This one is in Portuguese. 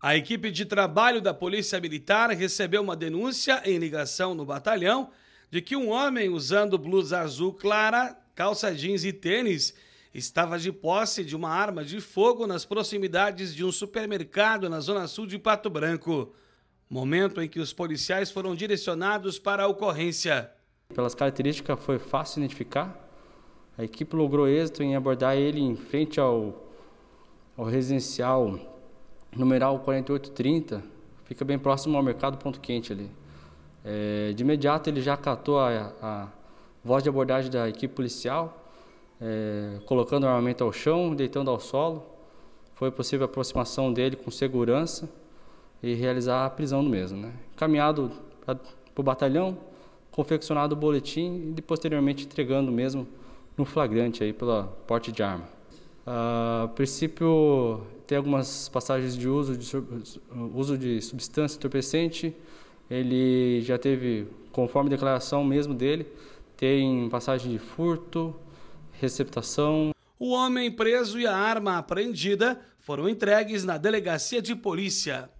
A equipe de trabalho da Polícia Militar recebeu uma denúncia em ligação no batalhão de que um homem usando blusa azul clara, calça jeans e tênis estava de posse de uma arma de fogo nas proximidades de um supermercado na zona sul de Pato Branco. Momento em que os policiais foram direcionados para a ocorrência. Pelas características foi fácil identificar. A equipe logrou êxito em abordar ele em frente ao, ao residencial numeral 4830, fica bem próximo ao mercado Ponto Quente ali. É, de imediato ele já catou a, a, voz de abordagem da equipe policial, é, colocando o armamento ao chão, deitando ao solo. Foi possível a aproximação dele com segurança e realizar a prisão do mesmo. Né? Caminhado para o batalhão, confeccionado o boletim e posteriormente entregando mesmo no flagrante aí pela porte de arma. Ah, a princípio, tem algumas passagens de uso de, uso de substância entorpecente. Ele já teve, conforme declaração mesmo dele, tem passagem de furto, receptação. O homem preso e a arma apreendida foram entregues na delegacia de polícia.